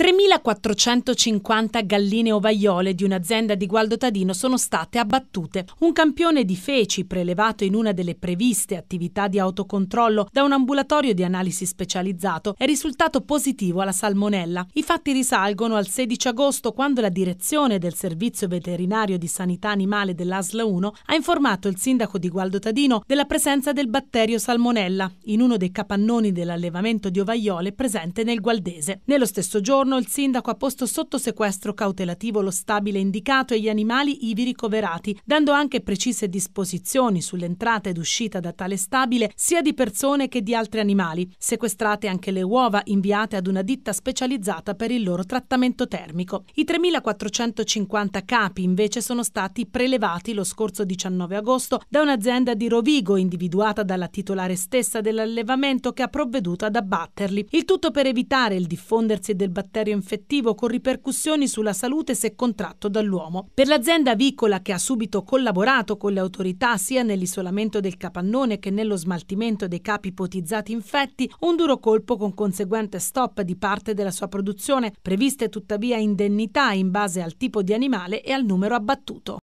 3.450 galline ovaiole di un'azienda di Gualdo Tadino sono state abbattute. Un campione di feci prelevato in una delle previste attività di autocontrollo da un ambulatorio di analisi specializzato è risultato positivo alla salmonella. I fatti risalgono al 16 agosto quando la direzione del servizio veterinario di sanità animale dell'Asla 1 ha informato il sindaco di Gualdo Tadino della presenza del batterio salmonella in uno dei capannoni dell'allevamento di ovaiole presente nel Gualdese. Nello stesso giorno giorno il sindaco ha posto sotto sequestro cautelativo lo stabile indicato e gli animali ivi ricoverati, dando anche precise disposizioni sull'entrata ed uscita da tale stabile sia di persone che di altri animali, sequestrate anche le uova inviate ad una ditta specializzata per il loro trattamento termico. I 3.450 capi invece sono stati prelevati lo scorso 19 agosto da un'azienda di Rovigo individuata dalla titolare stessa dell'allevamento che ha provveduto ad abbatterli. Il tutto per evitare il diffondersi del batterio batterio infettivo con ripercussioni sulla salute se contratto dall'uomo. Per l'azienda avicola che ha subito collaborato con le autorità sia nell'isolamento del capannone che nello smaltimento dei capi ipotizzati infetti, un duro colpo con conseguente stop di parte della sua produzione, previste tuttavia indennità in base al tipo di animale e al numero abbattuto.